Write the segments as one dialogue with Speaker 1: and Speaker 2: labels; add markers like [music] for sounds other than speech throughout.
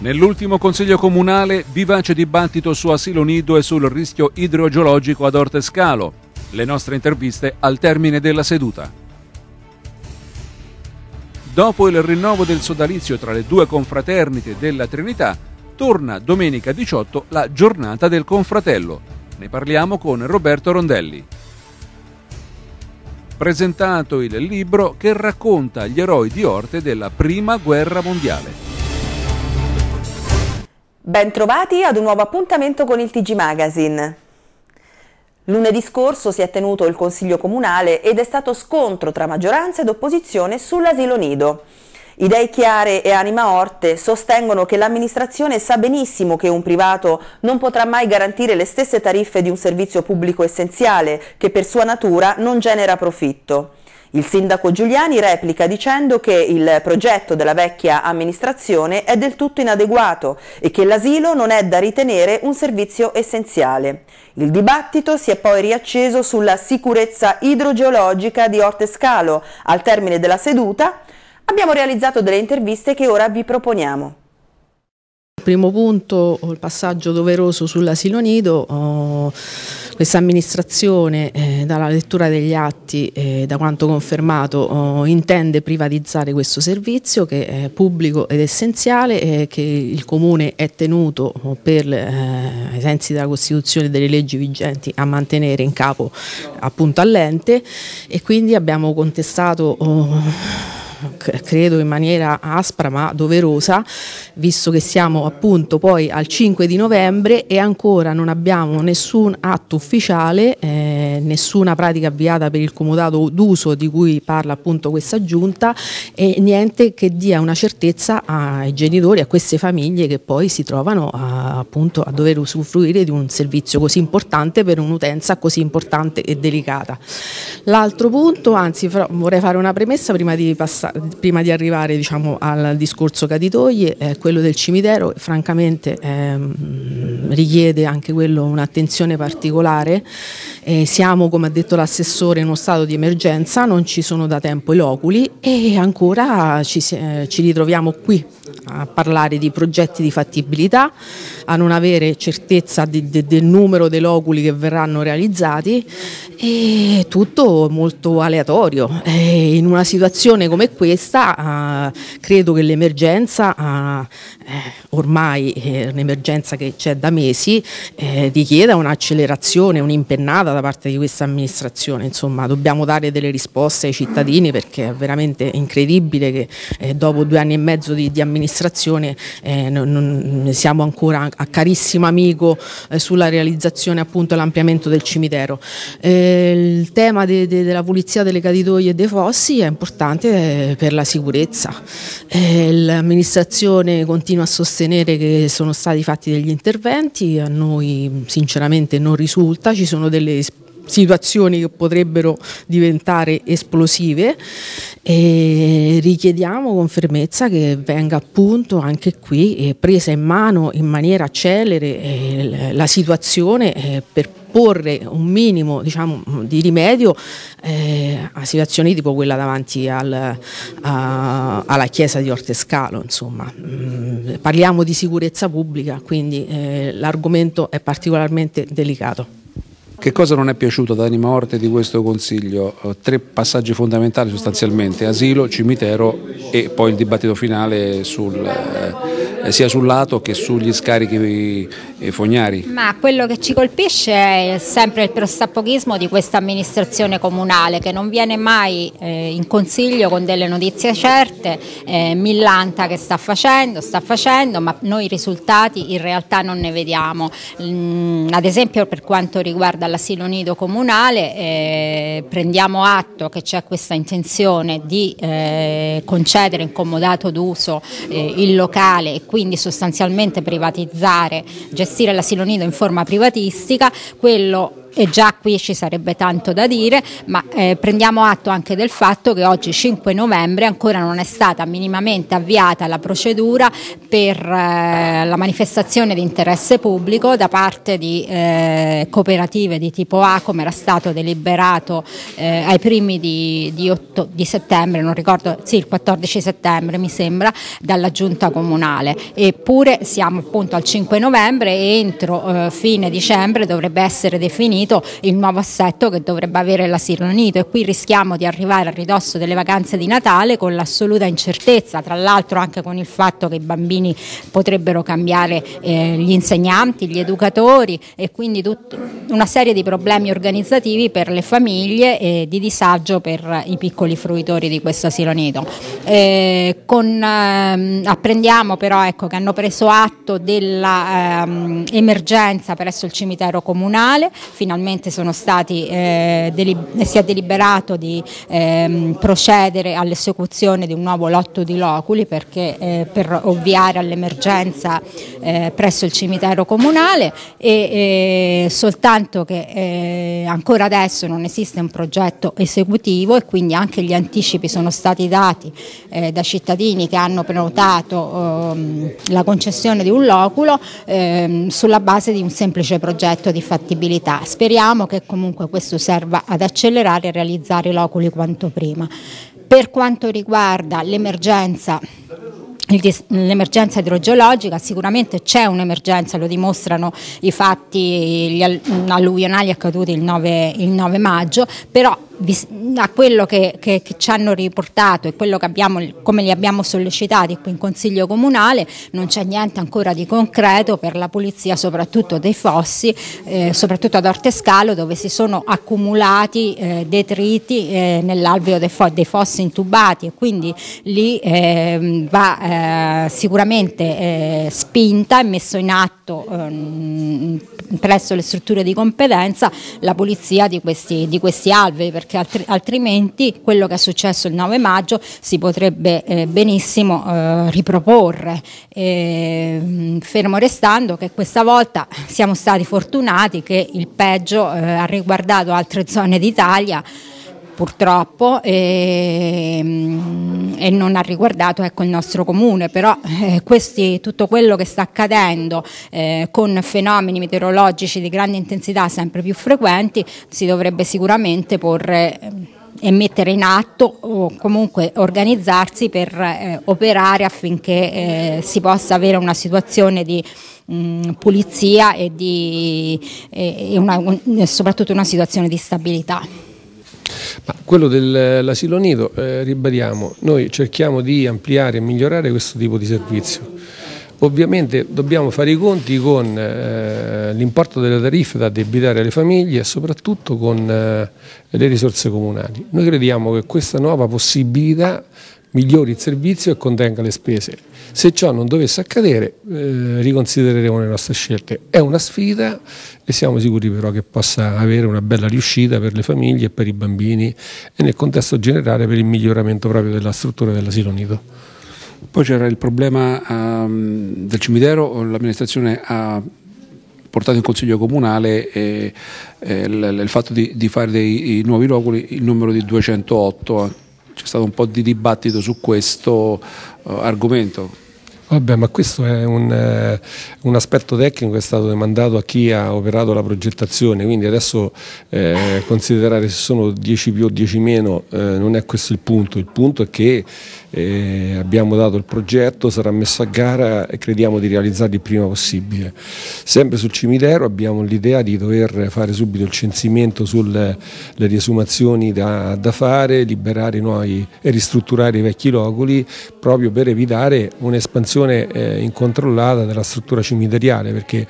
Speaker 1: Nell'ultimo consiglio comunale vivace dibattito su asilo nido e sul rischio idrogeologico ad Orte Scalo. Le nostre interviste al termine della seduta. Dopo il rinnovo del sodalizio tra le due confraternite della Trinità, torna domenica 18 la giornata del confratello. Ne parliamo con Roberto Rondelli. Presentato il libro che racconta gli eroi di Orte della Prima Guerra Mondiale.
Speaker 2: Bentrovati ad un nuovo appuntamento con il TG Magazine. Lunedì scorso si è tenuto il Consiglio Comunale ed è stato scontro tra maggioranza ed opposizione sull'asilo nido. Idee Chiare e Anima Orte sostengono che l'amministrazione sa benissimo che un privato non potrà mai garantire le stesse tariffe di un servizio pubblico essenziale che per sua natura non genera profitto. Il sindaco Giuliani replica dicendo che il progetto della vecchia amministrazione è del tutto inadeguato e che l'asilo non è da ritenere un servizio essenziale. Il dibattito si è poi riacceso sulla sicurezza idrogeologica di Orte Scalo. Al termine della seduta abbiamo realizzato delle interviste che ora vi proponiamo.
Speaker 3: Primo punto, il passaggio doveroso sull'asilo nido. Oh, questa amministrazione, eh, dalla lettura degli atti e eh, da quanto confermato, oh, intende privatizzare questo servizio che è pubblico ed essenziale e eh, che il Comune è tenuto oh, per, eh, ai sensi della Costituzione e delle leggi vigenti a mantenere in capo appunto all'ente e quindi abbiamo contestato... Oh, credo in maniera aspra ma doverosa, visto che siamo appunto poi al 5 di novembre e ancora non abbiamo nessun atto ufficiale, eh, nessuna pratica avviata per il comodato d'uso di cui parla appunto questa giunta e niente che dia una certezza ai genitori, a queste famiglie che poi si trovano a, appunto a dover usufruire di un servizio così importante per un'utenza così importante e delicata. L'altro punto, anzi vorrei fare una premessa prima di passare prima di arrivare diciamo, al discorso caditoie, eh, quello del cimitero francamente ehm, richiede anche quello un'attenzione particolare. Eh, siamo, come ha detto l'assessore, in uno stato di emergenza, non ci sono da tempo i loculi e ancora ci, eh, ci ritroviamo qui a parlare di progetti di fattibilità, a non avere certezza di, de, del numero dei loculi che verranno realizzati e tutto molto aleatorio. E eh, in una situazione come questa questa uh, ah, credo che l'emergenza, uh, eh, ormai eh, un'emergenza che c'è da mesi, eh, richieda un'accelerazione, un'impennata da parte di questa amministrazione. Insomma, dobbiamo dare delle risposte ai cittadini perché è veramente incredibile che eh, dopo due anni e mezzo di, di amministrazione eh, non, non siamo ancora a carissimo amico eh, sulla realizzazione appunto l'ampliamento del cimitero. Eh, il tema de, de, della pulizia delle caditoie e dei fossi è importante per la sicurezza. Eh, l'amministrazione continua a sostenere che sono stati fatti degli interventi, a noi sinceramente non risulta, ci sono delle situazioni che potrebbero diventare esplosive e richiediamo con fermezza che venga appunto anche qui eh, presa in mano in maniera celere eh, la situazione eh, per porre un minimo diciamo, di rimedio eh, a situazioni tipo quella davanti al, a, alla chiesa di Ortescalo. Insomma. Mm, parliamo di sicurezza pubblica, quindi eh, l'argomento è particolarmente delicato.
Speaker 1: Che cosa non è piaciuto ad Anima morte di questo Consiglio? Eh, tre passaggi fondamentali sostanzialmente, asilo, cimitero e poi il dibattito finale sul, eh, eh sia sul lato che sugli scarichi eh, fognari.
Speaker 4: Ma quello che ci colpisce è sempre il prostappochismo di questa amministrazione comunale che non viene mai eh, in Consiglio con delle notizie certe, eh, millanta che sta facendo, sta facendo, ma noi i risultati in realtà non ne vediamo. Mm, ad esempio per quanto riguarda dall'asilo nido comunale eh, prendiamo atto che c'è questa intenzione di eh, concedere in comodato d'uso eh, il locale e quindi sostanzialmente privatizzare, gestire l'asilo nido in forma privatistica, quello e già qui ci sarebbe tanto da dire, ma eh, prendiamo atto anche del fatto che oggi 5 novembre ancora non è stata minimamente avviata la procedura per eh, la manifestazione di interesse pubblico da parte di eh, cooperative di tipo A come era stato deliberato eh, ai primi di, di, 8, di settembre, non ricordo, sì il 14 settembre mi sembra, dalla giunta comunale. Eppure siamo appunto al 5 novembre e entro eh, fine dicembre dovrebbe essere definito Unito il nuovo assetto che dovrebbe avere l'asilo Unito e qui rischiamo di arrivare a ridosso delle vacanze di Natale con l'assoluta incertezza, tra l'altro anche con il fatto che i bambini potrebbero cambiare eh, gli insegnanti, gli educatori e quindi tut- una serie di problemi organizzativi per le famiglie e di disagio per i piccoli fruitori di questo asilo nido. Eh, con, ehm, apprendiamo però ecco, che hanno preso atto dell'emergenza ehm, presso il cimitero comunale, finalmente stati, eh, si è deliberato di ehm, procedere all'esecuzione di un nuovo lotto di loculi perché, eh, per ovviare all'emergenza eh, presso il cimitero comunale e eh, soltanto che eh, ancora adesso non esiste un progetto esecutivo e quindi anche gli anticipi sono stati dati eh, da cittadini che hanno prenotato ehm, la concessione di un loculo ehm, sulla base di un semplice progetto di fattibilità speriamo che comunque questo serva ad accelerare e realizzare l'Oculi quanto prima. Per quanto riguarda l'emergenza l'emergenza idrogeologica, sicuramente c'è un'emergenza, lo dimostrano i fatti gli alluvionali accaduti il 9, il 9 maggio, però a quello che, che, che, ci hanno riportato e quello che abbiamo, come li abbiamo sollecitati qui in Consiglio Comunale non c'è niente ancora di concreto per la pulizia soprattutto dei fossi, eh, soprattutto ad Ortescalo dove si sono accumulati eh, detriti eh, nell'alveo dei, fo- dei, fossi intubati e quindi lì ehm, va eh, sicuramente eh, spinta e messo in atto ehm, presso le strutture di competenza la pulizia di questi, di questi alvei perché altri, altrimenti quello che è successo il 9 maggio si potrebbe eh, benissimo eh, riproporre, e, ehm, fermo restando che questa volta siamo stati fortunati che il peggio eh, ha riguardato altre zone d'Italia purtroppo e, mm, e, non ha riguardato ecco, il nostro comune, però eh, questi, tutto quello che sta accadendo eh, con fenomeni meteorologici di grande intensità sempre più frequenti si dovrebbe sicuramente porre eh, e mettere in atto o comunque organizzarsi per eh, operare affinché eh, si possa avere una situazione di mm, pulizia e, di, e, e soprattutto una situazione di stabilità.
Speaker 1: Ma quello dell'asilo
Speaker 5: nido, eh, ribadiamo, noi cerchiamo di ampliare e migliorare questo tipo di servizio. Ovviamente dobbiamo fare i conti con eh, l'importo delle tariffe da debitare alle famiglie e soprattutto con eh, le risorse comunali. Noi crediamo che questa nuova possibilità migliori il servizio e contenga le spese. Se ciò non dovesse accadere, eh, riconsidereremo le nostre scelte. È una sfida e siamo sicuri però che possa avere una bella riuscita per le famiglie e per i bambini e nel contesto generale
Speaker 1: per il miglioramento proprio della struttura dell'asilo nido. Poi c'era il problema um, del cimitero, l'amministrazione ha portato in consiglio comunale eh, eh, il, il, fatto di, di fare dei nuovi loculi il numero di 208 c'è stato un po' di dibattito su questo eh, argomento
Speaker 5: Vabbè, ma questo è un, eh, un, aspetto tecnico che è stato demandato a chi ha operato la progettazione, quindi adesso eh, considerare se sono 10 più o 10 meno eh, non è questo il punto, il punto è che eh, abbiamo dato il progetto, sarà messo a gara e crediamo di realizzarlo il prima possibile. Sempre sul cimitero abbiamo l'idea di dover fare subito il censimento sulle riesumazioni da, da fare, liberare nuovi e ristrutturare i vecchi loculi proprio per evitare un'espansione situazione eh, incontrollata della struttura cimiteriale perché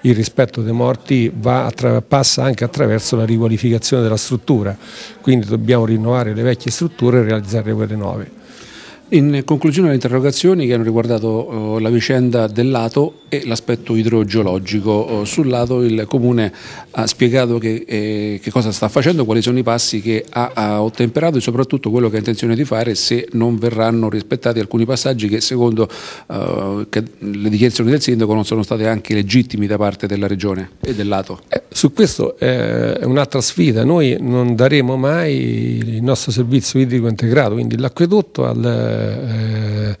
Speaker 5: il rispetto dei morti passa anche attraverso la riqualificazione della struttura, quindi dobbiamo rinnovare le vecchie
Speaker 1: strutture e realizzare quelle nuove. In conclusione alle interrogazioni che hanno riguardato oh, la vicenda del lato e l'aspetto idrogeologico, oh, sul lato il Comune ha spiegato che, eh, che, cosa sta facendo, quali sono i passi che ha, ha ottemperato e soprattutto quello che ha intenzione di fare se non verranno rispettati alcuni passaggi che secondo eh, che le dichiarazioni del Sindaco non sono stati anche legittimi da parte della Regione e del lato. Eh,
Speaker 5: su questo eh, è un'altra sfida, noi non daremo mai il nostro servizio idrico integrato, quindi l'acquedotto al euh, euh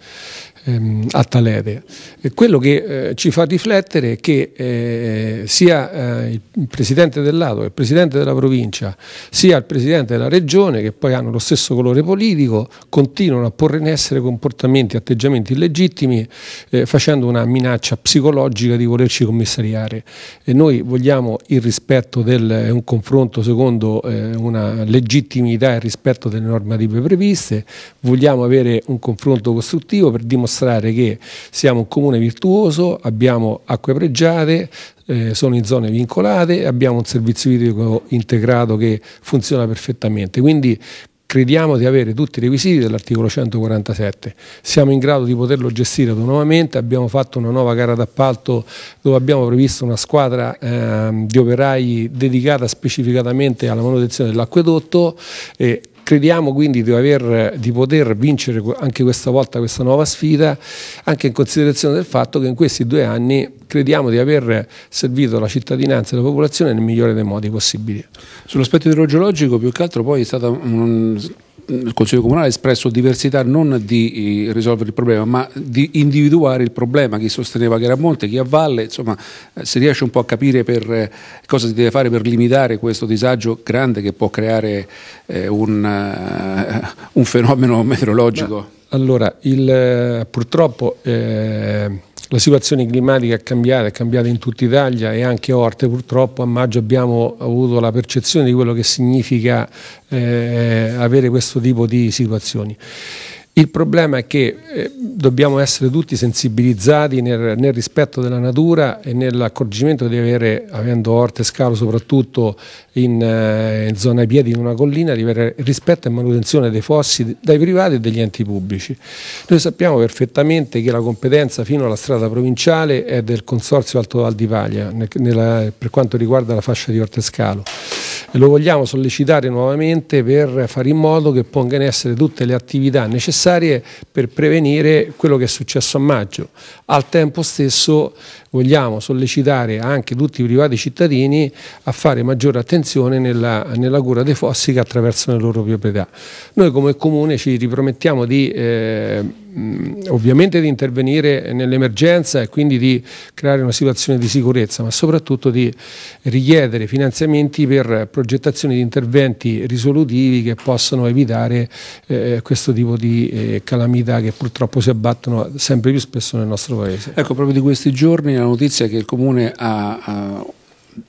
Speaker 5: ehm, a tale area. E quello che eh, ci fa riflettere è che eh, sia eh, il presidente dell'Ato, il presidente della provincia, sia il presidente della regione, che poi hanno lo stesso colore politico, continuano a porre in essere comportamenti e atteggiamenti illegittimi eh, facendo una minaccia psicologica di volerci commissariare. E noi vogliamo il rispetto del un confronto secondo eh, una legittimità e rispetto delle normative previste, vogliamo avere un confronto costruttivo per dimostrare dimostrare che siamo un comune virtuoso, abbiamo acque pregiate, eh, sono in zone vincolate, abbiamo un servizio idrico integrato che funziona perfettamente. Quindi crediamo di avere tutti i requisiti dell'articolo 147. Siamo in grado di poterlo gestire autonomamente, abbiamo fatto una nuova gara d'appalto dove abbiamo previsto una squadra eh, di operai dedicata specificatamente alla manutenzione dell'acquedotto e Crediamo quindi di, aver, di, poter vincere anche questa volta questa nuova sfida, anche in considerazione del fatto che in questi due anni crediamo di aver servito la cittadinanza e la popolazione nel
Speaker 1: migliore dei modi possibili. Sull'aspetto idrogeologico più che altro poi è stata un, il Consiglio Comunale ha espresso diversità non di eh, risolvere il problema, ma di individuare il problema, chi sosteneva che era a monte, chi a valle, insomma eh, si riesce un po' a capire per, eh, cosa si deve fare per limitare questo disagio grande che può creare un, un, fenomeno meteorologico. Ma,
Speaker 5: allora, il, purtroppo... Eh la situazione climatica è cambiata, è cambiata in tutta Italia e anche a Orte purtroppo a maggio abbiamo avuto la percezione di quello che significa eh, avere questo tipo di situazioni. Il problema è che eh, dobbiamo essere tutti sensibilizzati nel, nel, rispetto della natura e nell'accorgimento di avere, avendo orte scalo soprattutto in, eh, in zona piedi in una collina, di avere rispetto e manutenzione dei fossi dai privati e dagli enti pubblici. Noi sappiamo perfettamente che la competenza fino alla strada provinciale è del Consorzio Alto Val di Paglia nel, nella, per quanto riguarda la fascia di orte scalo. Lo vogliamo sollecitare nuovamente per fare in modo che ponga in essere tutte le attività necessarie per prevenire quello che è successo a maggio. Al tempo stesso vogliamo sollecitare anche tutti i privati cittadini a fare maggiore attenzione nella, nella cura dei fossi che attraversano le loro proprietà. Noi come Comune ci ripromettiamo di... Eh, Mm, ovviamente di intervenire nell'emergenza e quindi di creare una situazione di sicurezza, ma soprattutto di richiedere finanziamenti per progettazioni di interventi risolutivi che possano evitare eh, questo tipo di eh, calamità che purtroppo si abbattono sempre più spesso nel nostro
Speaker 1: Paese. Ecco, proprio di questi giorni la notizia è che il Comune ha, ha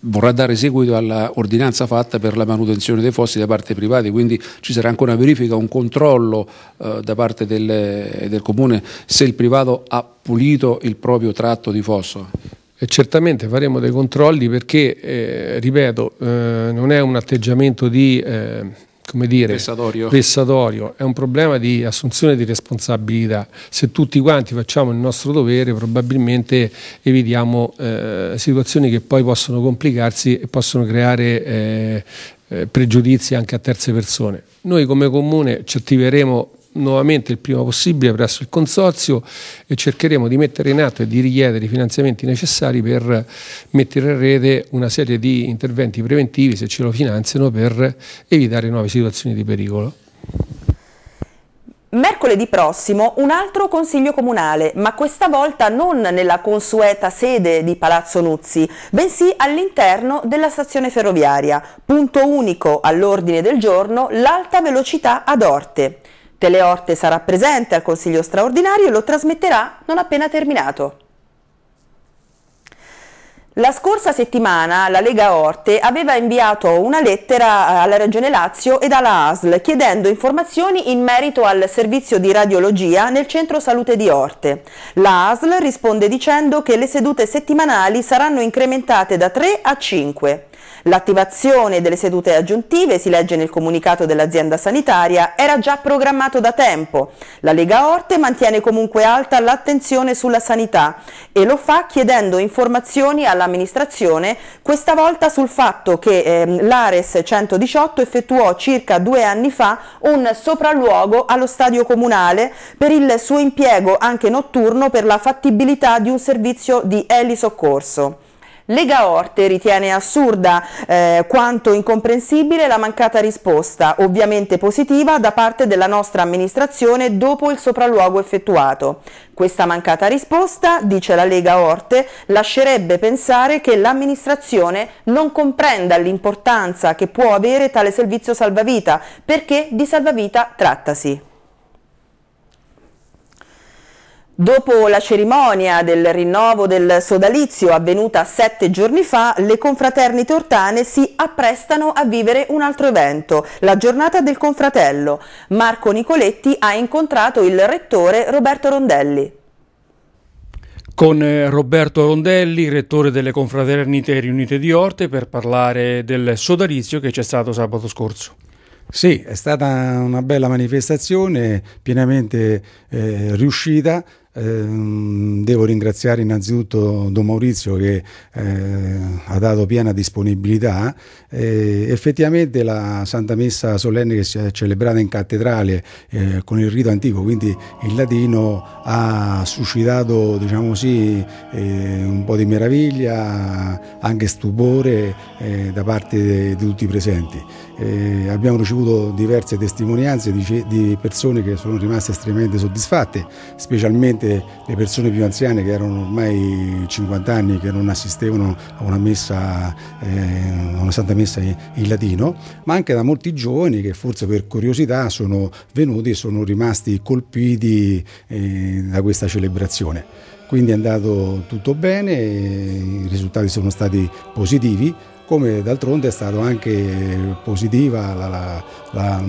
Speaker 1: vorrà dare seguito all'ordinanza fatta per la manutenzione dei fossi da parte privati, quindi ci sarà ancora una verifica, un controllo eh, da parte del, del Comune se il privato ha pulito il proprio tratto di fosso. E certamente faremo dei controlli perché, eh,
Speaker 5: ripeto, eh, non è un atteggiamento di eh, come dire, vessatorio. vessatorio, è un problema di assunzione di responsabilità. Se tutti quanti facciamo il nostro dovere probabilmente evitiamo eh, situazioni che poi possono complicarsi e possono creare eh, eh, pregiudizi anche a terze persone. Noi come comune ci attiveremo nuovamente il prima possibile presso il Consorzio e cercheremo di mettere in atto e di richiedere i finanziamenti necessari per mettere in rete una serie di interventi preventivi, se ce lo finanziano, per evitare nuove situazioni di pericolo.
Speaker 2: Mercoledì prossimo un altro consiglio comunale, ma questa volta non nella consueta sede di Palazzo Nuzzi, bensì all'interno della stazione ferroviaria. Punto unico all'ordine del giorno, l'alta velocità ad Orte le orte sarà presente al Consiglio straordinario e lo trasmetterà non appena terminato. La scorsa settimana la Lega Orte aveva inviato una lettera eh, alla Regione Lazio ed alla ASL chiedendo informazioni in merito al servizio di radiologia nel centro salute di Orte. La ASL risponde dicendo che le sedute settimanali saranno incrementate da 3 a 5. L'attivazione delle sedute aggiuntive, si legge nel comunicato dell'azienda sanitaria, era già programmato da tempo. La Lega Orte mantiene comunque alta l'attenzione sulla sanità e lo fa chiedendo informazioni all'amministrazione, questa volta sul fatto che eh, l'Ares 118 effettuò circa due anni fa un sopralluogo allo stadio comunale per il suo impiego anche notturno per la fattibilità di un servizio di elisoccorso. Lega Orte ritiene assurda eh, quanto incomprensibile la mancata risposta, ovviamente positiva, da parte della nostra amministrazione dopo il sopralluogo effettuato. Questa mancata risposta, dice la Lega Orte, lascerebbe pensare che l'amministrazione non comprenda l'importanza che può avere tale servizio salvavita, perché di salvavita trattasi. Dopo la cerimonia del rinnovo del sodalizio avvenuta sette giorni fa, le confraternite ortane si apprestano a vivere un altro evento, la giornata del confratello. Marco Nicoletti ha incontrato il rettore Roberto Rondelli.
Speaker 6: Con eh, Roberto Rondelli, rettore delle confraternite riunite di Orte, per parlare del sodalizio che c'è stato sabato scorso.
Speaker 7: Sì, è stata una bella manifestazione, pienamente eh, riuscita, Ehm, devo ringraziare innanzitutto Don Maurizio che eh, ha dato piena disponibilità. Eh, effettivamente la Santa Messa solenne che si è celebrata in cattedrale eh, con il rito antico, quindi il latino, ha suscitato diciamo così, eh, un po' di meraviglia, anche stupore eh, da parte di tutti i presenti. Eh, abbiamo ricevuto diverse testimonianze di, di persone che sono rimaste estremamente soddisfatte, specialmente specialmente le persone più anziane che erano ormai 50 anni, che non assistevano a una, messa, eh, a una santa messa in latino, ma anche da molti giovani che forse per curiosità sono venuti e sono rimasti colpiti eh, da questa celebrazione. Quindi è andato tutto bene, i risultati sono stati positivi come d'altronde è stata anche positiva la, la, la,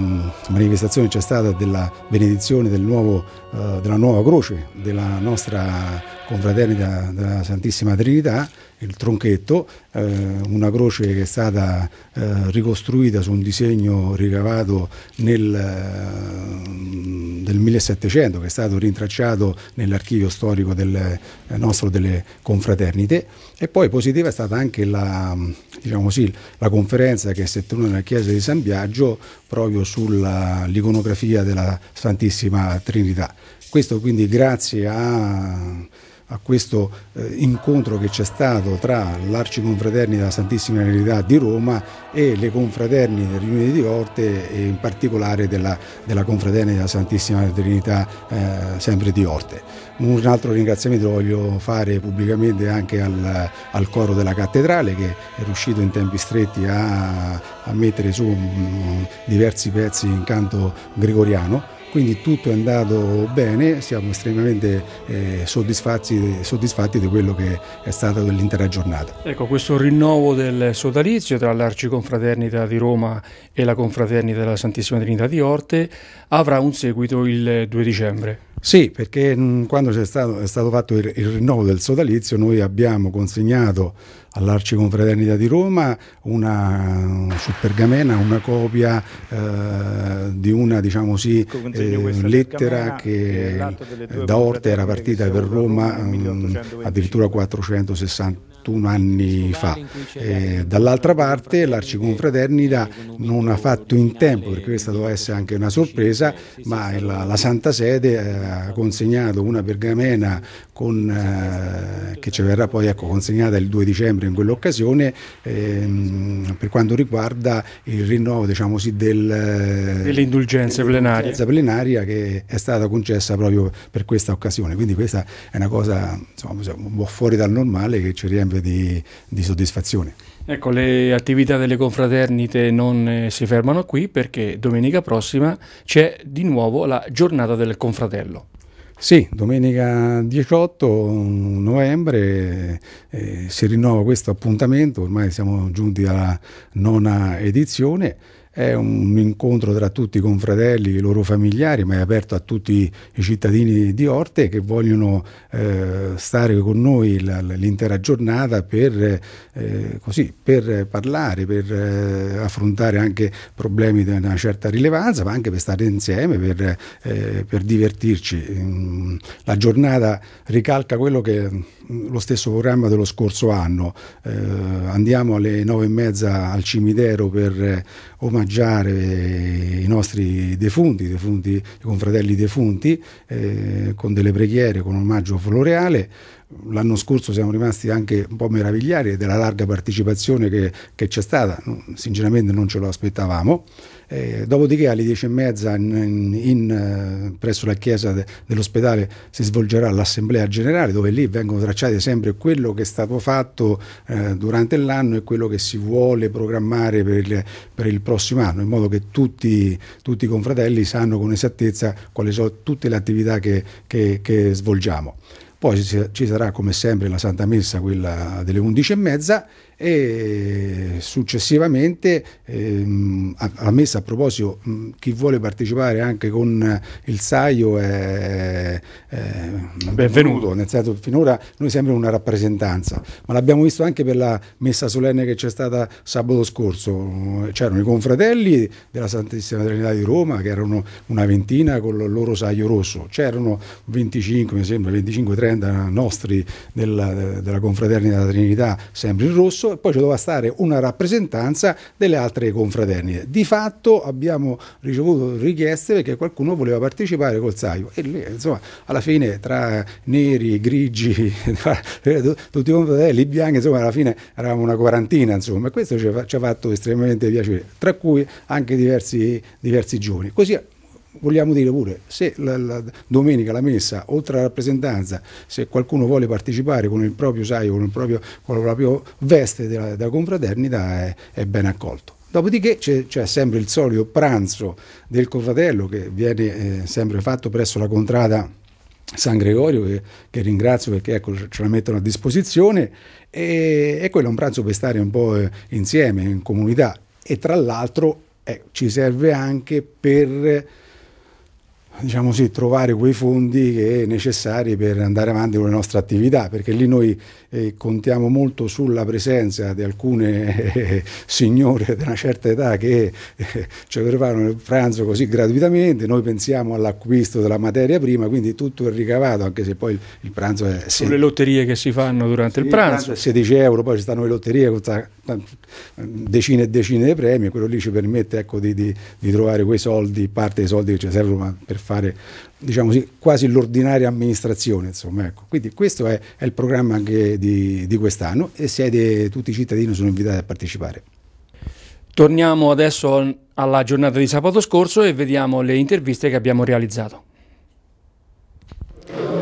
Speaker 7: manifestazione c'è stata della benedizione del nuovo, eh, della nuova croce della nostra confraternita della Santissima Trinità il tronchetto, eh, una croce che è stata eh, ricostruita su un disegno ricavato nel, eh, del 1700 che è stato rintracciato nell'archivio storico del, eh, nostro delle confraternite e poi positiva è stata anche la, diciamo così, la conferenza che si è tenuta nella chiesa di San Biagio proprio sull'iconografia della Santissima Trinità. Questo quindi grazie a a questo eh, incontro che c'è stato tra l'Arciconfraternita della Santissima Verità di Roma e le confraternite del Riunione di Orte e in particolare della, della confraternita della Santissima Trinità eh, sempre di Orte. Un altro ringraziamento voglio fare pubblicamente anche al, al coro della cattedrale che è riuscito in tempi stretti a, a mettere su mh, mm, diversi pezzi in canto gregoriano quindi tutto è andato bene, siamo estremamente eh, soddisfatti, soddisfatti, di quello che è stata l'intera giornata.
Speaker 6: Ecco, questo rinnovo del sodalizio tra l'Arciconfraternita di Roma e la Confraternita della Santissima Trinità di Orte avrà un seguito il 2 dicembre.
Speaker 7: Sì, perché mh, mm, quando stato, è stato fatto il, il rinnovo del sodalizio noi abbiamo consegnato all'Arciconfraternita di Roma una, su pergamena una copia eh, di una diciamo sì, ecco, eh, lettera che da Orte era partita per Roma mh, mm, addirittura 460 anni fa. Eh, dall'altra parte l'Arciconfraternita non ha fatto in tempo, perché questa doveva essere anche una sorpresa, ma la, la Santa Sede ha consegnato una pergamena con, eh, che ci verrà poi ecco, consegnata il 2 dicembre in quell'occasione ehm, per quanto riguarda il rinnovo diciamo così, del, eh, dell'indulgenza plenaria. plenaria. che è stata concessa proprio per questa occasione. Quindi questa è una cosa insomma, un po' fuori dal normale che ci riempie di, di soddisfazione.
Speaker 6: Ecco, le attività delle confraternite non eh, si fermano qui perché domenica prossima c'è di nuovo la giornata del confratello.
Speaker 7: Sì, domenica 18 novembre eh, si rinnova questo appuntamento, ormai siamo giunti alla nona edizione è un incontro tra tutti i confratelli, i loro familiari, ma è aperto a tutti i cittadini di Orte che vogliono eh, stare con noi l'intera giornata per, eh, così, per parlare, per eh, affrontare anche problemi di una certa rilevanza, ma anche per stare insieme, per, eh, per divertirci. Mm, la giornata ricalca quello che mm, lo stesso programma dello scorso anno. Eh, andiamo alle nove e mezza al cimitero per eh, omaggiare omaggiare i nostri defunti, defunti i confratelli defunti, eh, con delle preghiere, con un omaggio floreale. L'anno scorso siamo rimasti anche un po' meravigliati della larga partecipazione che, che c'è stata, sinceramente non ce lo aspettavamo. Eh, dopodiché alle 10.30 in, in, in, eh, presso la chiesa de, dell'ospedale si svolgerà l'assemblea generale dove lì vengono tracciati sempre quello che è stato fatto eh, durante l'anno e quello che si vuole programmare per il, per il prossimo anno, in modo che tutti, tutti, i confratelli sanno con esattezza quali sono tutte le attività che, che, che svolgiamo. Poi ci sarà come sempre la Santa Messa, quella delle 11.30 e successivamente ehm, a, a messa a proposito mh, chi vuole partecipare anche con il saio è, è benvenuto nel senso finora noi sembra una rappresentanza ma l'abbiamo visto anche per la messa solenne che c'è stata sabato scorso c'erano i confratelli della Santissima Trinità di Roma che erano una ventina con il loro saio rosso c'erano 25 mi sembra 25-30 nostri della, della confraternita della Trinità sempre in rosso congresso e poi ci doveva stare una rappresentanza delle altre confraternite. Di fatto abbiamo ricevuto richieste perché qualcuno voleva partecipare col Saio e lì, insomma, alla fine tra neri, grigi, [laughs] tutti i confratelli, bianchi, insomma, alla fine eravamo una quarantina, insomma, e questo ci ha, ci ha fatto estremamente piacere, tra cui anche diversi, diversi giovani. Così vogliamo dire pure, se la, la, domenica la messa, oltre alla rappresentanza, se qualcuno vuole partecipare con il proprio saio con, il proprio, con la propria veste della, della confraternita, è, è ben accolto. Dopodiché c'è, sempre il solito pranzo del confratello che viene eh, sempre fatto presso la contrada San Gregorio, che, che ringrazio perché ecco, ce la mettono a disposizione, e, e, quello è un pranzo per stare un po' eh, insieme, in comunità, e tra l'altro eh, ci serve anche per diciamo sì, trovare quei fondi che necessari per andare avanti con le nostre attività, perché lì noi eh, contiamo molto sulla presenza di alcune eh, signore di una certa età che eh, ci preparano il pranzo così gratuitamente, noi pensiamo all'acquisto della materia prima, quindi tutto è ricavato, anche se poi il, il pranzo è... Sed- le lotterie che si fanno durante sì, il pranzo. 16 euro, poi ci stanno le lotterie con decine e decine di premi, quello lì ci permette ecco, di, di, di, trovare quei soldi, parte dei soldi che ci servono per fare diciamo così, quasi l'ordinaria amministrazione. Insomma, ecco. Quindi questo è, è il programma anche di, di quest'anno e siete, tutti i cittadini sono invitati a partecipare.
Speaker 6: Torniamo adesso alla giornata di sabato scorso e vediamo le interviste che
Speaker 8: abbiamo realizzato.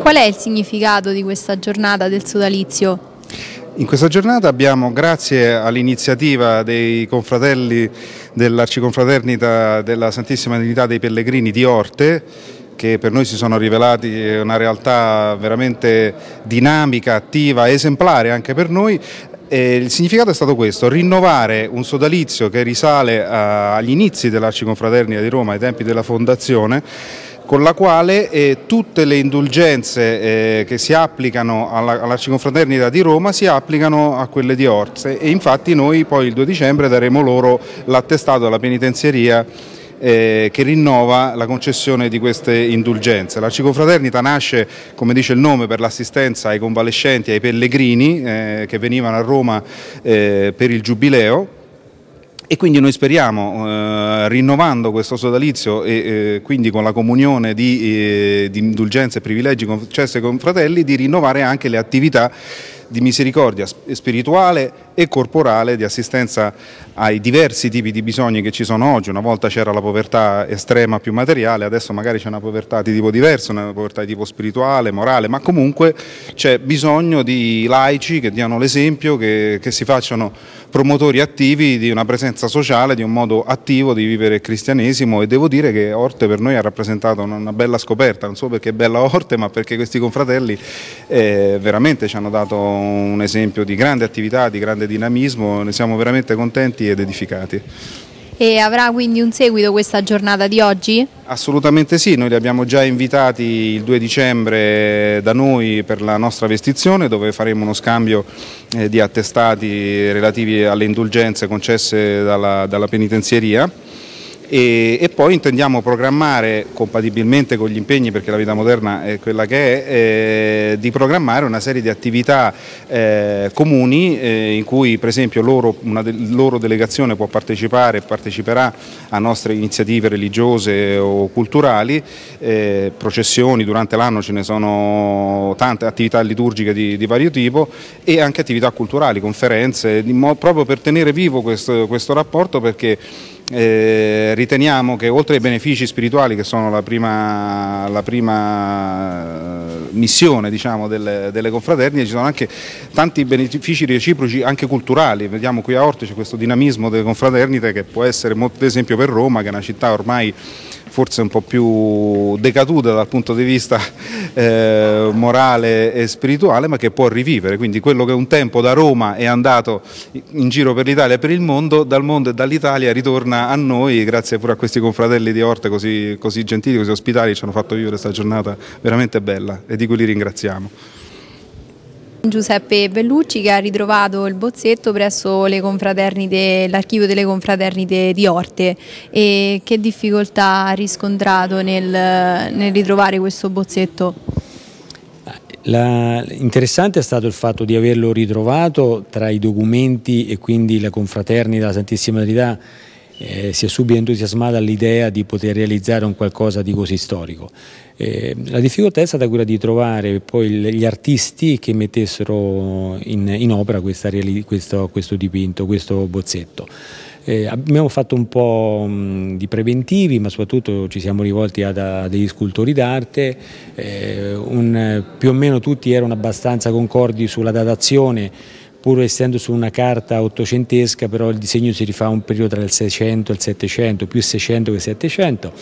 Speaker 4: Qual è il significato di questa giornata del sodalizio?
Speaker 8: In questa giornata abbiamo, grazie all'iniziativa dei confratelli dell'Arciconfraternita della Santissima Trinità dei Pellegrini di Orte che per noi si sono rivelati una realtà veramente dinamica, attiva, esemplare anche per noi e il significato è stato questo, rinnovare un sodalizio che risale agli inizi dell'Arciconfraternita di Roma, ai tempi della fondazione con la quale eh, tutte le indulgenze eh, che si applicano alla, alla Circonfraternita di Roma si applicano a quelle di Orse e infatti noi poi il 2 dicembre daremo loro l'attestato alla penitenzieria eh, che rinnova la concessione di queste indulgenze. La Cicofraternita nasce, come dice il nome, per l'assistenza ai convalescenti, ai pellegrini eh, che venivano a Roma eh, per il Giubileo e quindi noi speriamo, eh, rinnovando questo sodalizio e eh, quindi con la comunione di, eh, di indulgenze e privilegi concessi ai confratelli, di rinnovare anche le attività di misericordia spirituale e corporale di assistenza ai diversi tipi di bisogni che ci sono oggi. Una volta c'era la povertà estrema più materiale, adesso magari c'è una povertà di tipo diverso, una povertà di tipo spirituale, morale, ma comunque c'è bisogno di laici che diano l'esempio, che, che, si facciano promotori attivi di una presenza sociale, di un modo attivo di vivere il cristianesimo e devo dire che Orte per noi ha rappresentato una bella scoperta, non solo perché è bella Orte, ma perché questi confratelli eh, veramente ci hanno dato un esempio di grande attività, di grande grande dinamismo, ne siamo veramente contenti ed edificati.
Speaker 4: E avrà quindi un seguito questa giornata di oggi?
Speaker 8: Assolutamente sì, noi li abbiamo già invitati il 2 dicembre da noi per la nostra vestizione dove faremo uno scambio eh, di attestati relativi alle indulgenze concesse dalla, dalla penitenzieria e, e, poi intendiamo programmare, compatibilmente con gli impegni perché la vita moderna è quella che è, eh, di programmare una serie di attività eh, comuni eh, in cui per esempio loro, una de loro delegazione può partecipare e parteciperà a nostre iniziative religiose o culturali, eh, processioni durante l'anno ce ne sono tante attività liturgiche di, di, vario tipo e anche attività culturali, conferenze, proprio per tenere vivo questo, questo rapporto perché eh, riteniamo che oltre ai benefici spirituali che sono la prima, la prima eh, missione diciamo, delle, delle confraternite ci sono anche tanti benefici reciproci anche culturali, vediamo qui a Orte c'è questo dinamismo delle confraternite che può essere per esempio per Roma che è una città ormai forse un po' più decaduta dal punto di vista eh, morale e spirituale, ma che può rivivere. Quindi quello che un tempo da Roma è andato in giro per l'Italia e per il mondo, dal mondo e dall'Italia ritorna a noi, grazie pure a questi confratelli di Orte così, così gentili, così ospitali, ci hanno fatto vivere questa giornata veramente bella e di cui li ringraziamo.
Speaker 4: Giuseppe Bellucci che ha ritrovato il bozzetto presso l'archivio delle confraternite di Orte e che difficoltà ha riscontrato nel, nel ritrovare questo bozzetto?
Speaker 9: La, interessante è stato il fatto di averlo ritrovato tra i documenti e quindi la confraternita della Santissima Trinità eh, si è subito entusiasmata all'idea di poter realizzare un qualcosa di così storico. Eh, la difficoltà è stata quella di trovare poi gli artisti che mettessero in, in opera questa, questo, questo dipinto, questo bozzetto. Eh, abbiamo fatto un po' di preventivi, ma soprattutto ci siamo rivolti ad, a, degli scultori d'arte, eh, più o meno tutti erano abbastanza concordi sulla datazione, pur essendo su una carta ottocentesca, però il disegno si rifà a un periodo tra il 600 e il 700, più 600 che 700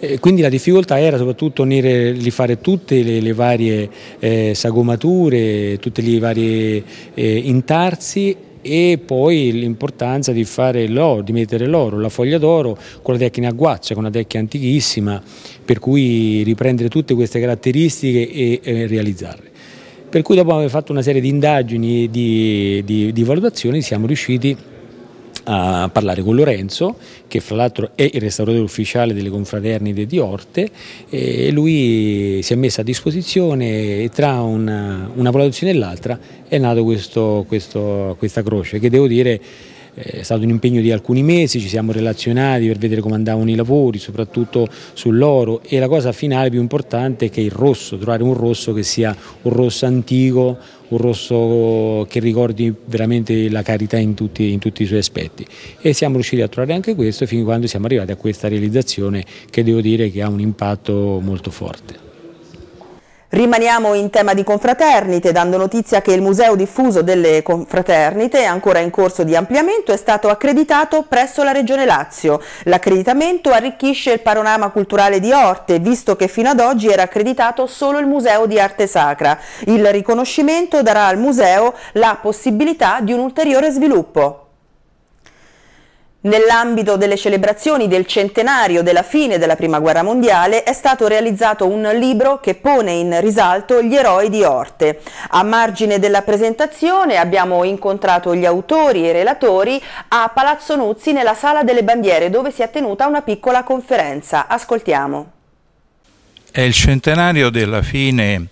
Speaker 9: e eh, quindi la difficoltà era soprattutto unire, di fare tutte le, le varie eh, sagomature, tutti i vari eh, intarsi e poi l'importanza di fare l'oro, di mettere l'oro, la foglia d'oro con la tecnica a guaccia, con una tecnica antichissima, per cui riprendere tutte queste caratteristiche e eh, realizzarle. Per cui dopo aver fatto una serie di indagini e di, di, di valutazioni siamo riusciti a a parlare con Lorenzo, che fra l'altro è il restauratore ufficiale delle confraternite di Orte, e lui si è messo a disposizione e tra una, una produzione e l'altra è nata questa croce, che devo dire eh, è stato un impegno di alcuni mesi, ci siamo relazionati per vedere come andavano i lavori, soprattutto sull'oro e la cosa finale più importante è che il rosso, trovare un rosso che sia un rosso antico, un rosso che ricordi veramente la carità in tutti, in tutti, i suoi aspetti e siamo riusciti a trovare anche questo fin quando siamo arrivati a questa realizzazione che devo dire che ha un impatto molto forte.
Speaker 2: Rimaniamo in tema di confraternite, dando notizia che il Museo Diffuso delle Confraternite, ancora in corso di ampliamento, è stato accreditato presso la Regione Lazio. L'accreditamento arricchisce il panorama culturale di Orte, visto che fino ad oggi era accreditato solo il Museo di Arte Sacra. Il riconoscimento darà al museo la possibilità di un ulteriore sviluppo. Nell'ambito delle celebrazioni del centenario della fine della Prima Guerra Mondiale è stato realizzato un libro che pone in risalto gli eroi di Orte. A margine della presentazione abbiamo incontrato gli autori e relatori a Palazzo Nuzzi nella Sala delle Bandiere dove si è tenuta una piccola conferenza. Ascoltiamo.
Speaker 10: È il centenario della fine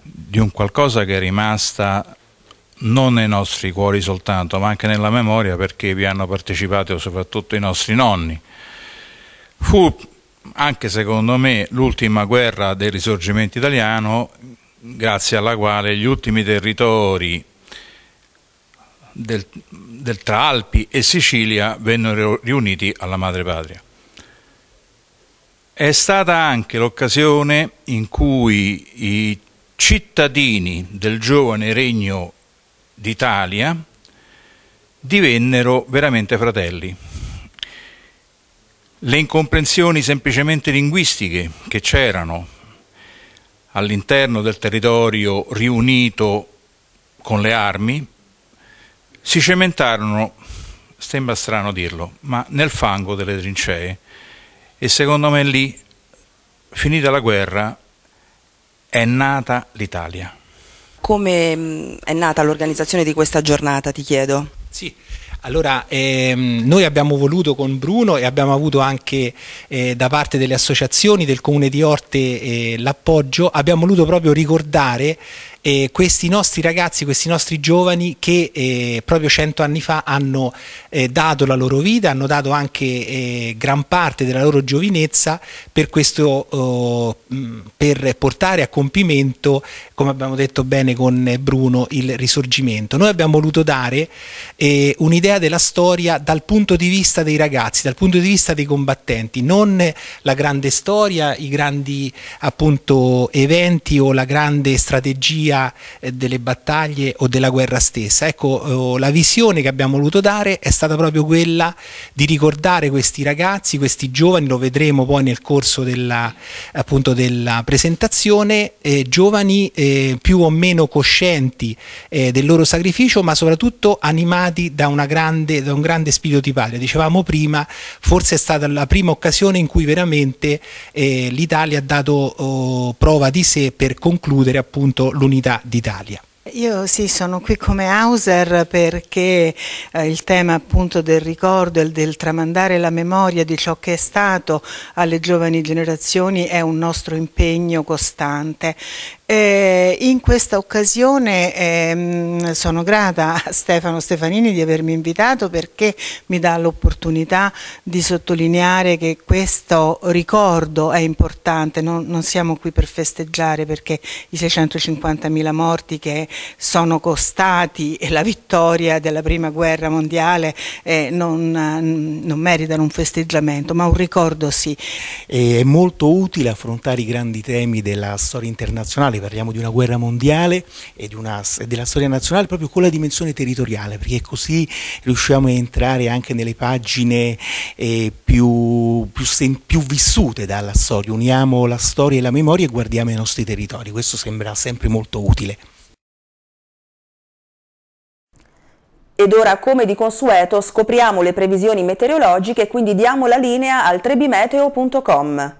Speaker 10: di un qualcosa che è rimasta non nei nostri cuori soltanto, ma anche nella memoria perché vi hanno partecipato soprattutto i nostri nonni. Fu anche secondo me l'ultima guerra del risorgimento italiano grazie alla quale gli ultimi territori del, del tra Alpi e Sicilia vennero riuniti alla madre patria. È stata anche l'occasione in cui i cittadini del giovane regno d'Italia divennero veramente fratelli. Le incomprensioni semplicemente linguistiche che c'erano all'interno del territorio riunito con le armi si cementarono, sembra strano dirlo, ma nel fango delle trincee e secondo me lì, finita la guerra, è nata l'Italia.
Speaker 2: Come mm, è nata l'organizzazione di questa giornata, ti chiedo?
Speaker 10: Sì, allora, ehm,
Speaker 11: noi abbiamo voluto con Bruno e abbiamo avuto anche eh, da parte delle associazioni del comune di Orte eh, l'appoggio, abbiamo voluto proprio ricordare eh, questi nostri ragazzi, questi nostri giovani che eh, proprio cento anni fa hanno eh, dato la loro vita, hanno dato anche eh, gran parte della loro giovinezza per, questo, oh, mm, per portare a compimento, come abbiamo detto bene con Bruno, il risorgimento. Noi abbiamo voluto dare eh, un'idea della storia dal punto di vista dei ragazzi, dal punto di vista dei combattenti, non la grande storia, i grandi appunto eventi o la grande strategia storia eh, delle battaglie o della guerra stessa. Ecco, eh, la visione che abbiamo voluto dare è stata proprio quella di ricordare questi ragazzi, questi giovani, lo vedremo poi nel corso della, appunto, della presentazione, eh, giovani eh, più o meno coscienti eh, del loro sacrificio, ma soprattutto animati da, grande, da un grande spirito di patria. Dicevamo prima, forse è stata la prima occasione in cui veramente eh, l'Italia ha dato oh, prova di sé per concludere appunto l'unità dell'Unità d'Italia.
Speaker 2: Io sì, sono qui come Hauser perché eh, il tema appunto del ricordo e del tramandare la memoria di ciò che è stato alle giovani generazioni è un nostro impegno costante eh, in questa occasione ehm, sono grata a Stefano Stefanini di avermi invitato perché mi dà l'opportunità di sottolineare che questo ricordo è importante, non, non siamo qui per festeggiare perché i 650.000 morti che sono costati e la vittoria della prima guerra mondiale eh, non,
Speaker 11: non, meritano un festeggiamento, ma un ricordo sì. È molto utile affrontare i grandi temi della storia internazionale parliamo di una guerra mondiale e, una, e della storia nazionale proprio con la dimensione territoriale, perché così riusciamo a entrare anche nelle pagine eh, più, più, più, vissute dalla storia, uniamo la storia e la memoria e guardiamo i nostri territori, questo sembra sempre molto utile.
Speaker 2: Ed ora, come di consueto, scopriamo le previsioni meteorologiche, quindi diamo la linea al trebimeteo.com.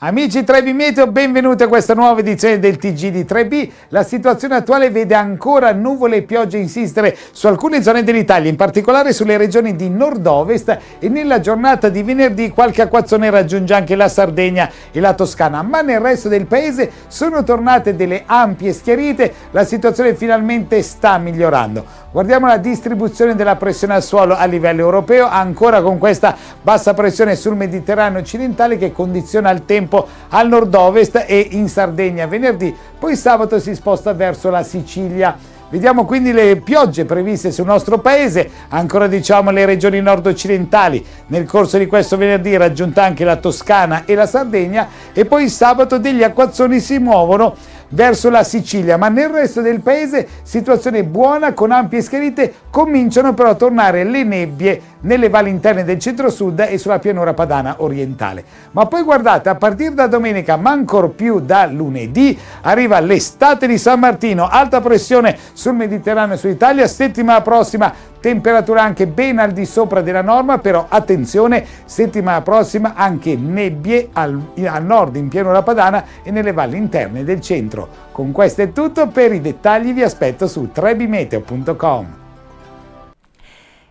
Speaker 12: Amici 3B Meteo, benvenuti a questa nuova edizione del TG di 3 La situazione attuale vede ancora nuvole e piogge insistere su alcune zone dell'Italia, in particolare sulle regioni di nord-ovest e nella giornata di venerdì qualche acquazzone raggiunge anche la Sardegna e la Toscana, ma nel resto del paese sono tornate delle ampie schiarite, la situazione finalmente sta migliorando. Guardiamo la distribuzione della pressione al suolo a livello europeo, ancora con questa bassa pressione sul Mediterraneo occidentale che condiziona il tempo tempo al nord-ovest e in Sardegna venerdì, poi sabato si sposta verso la Sicilia. Vediamo quindi le piogge previste sul nostro paese, ancora diciamo le regioni nord-occidentali. Nel corso di questo venerdì raggiunta anche la Toscana e la Sardegna e poi sabato degli acquazzoni si muovono verso la Sicilia, ma nel resto del paese situazione buona con ampie scherite, cominciano però a tornare le nebbie nelle valli interne del centro-sud e sulla pianura padana orientale. Ma poi guardate, a partire da domenica, ma ancor più da lunedì, arriva l'estate di San Martino, alta pressione sul Mediterraneo e sull'Italia, settimana prossima temperatura anche ben al di sopra della norma, però attenzione, settimana prossima anche nebbie al, al nord in pieno la padana e nelle valli interne del centro. Con questo è tutto, per i dettagli vi aspetto su trebimeteo.com.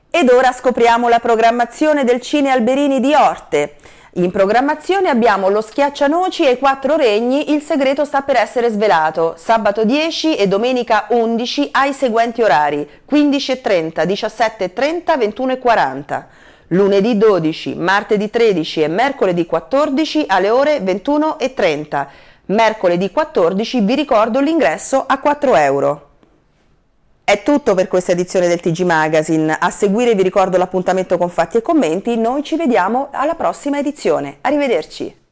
Speaker 12: Ed ora
Speaker 2: scopriamo la programmazione del Cine Alberini di Orte. In programmazione abbiamo lo Schiaccianoci e i Quattro Regni, il segreto sta per essere svelato, sabato 10 e domenica 11 ai seguenti orari, 15.30, 17.30, 21.40. Lunedì 12, martedì 13 e mercoledì 14 alle ore 21.30. Mercoledì 14 vi ricordo l'ingresso a 4 euro. È tutto per questa edizione del TG Magazine. A seguire vi ricordo l'appuntamento con fatti e commenti. Noi ci vediamo alla prossima edizione. Arrivederci.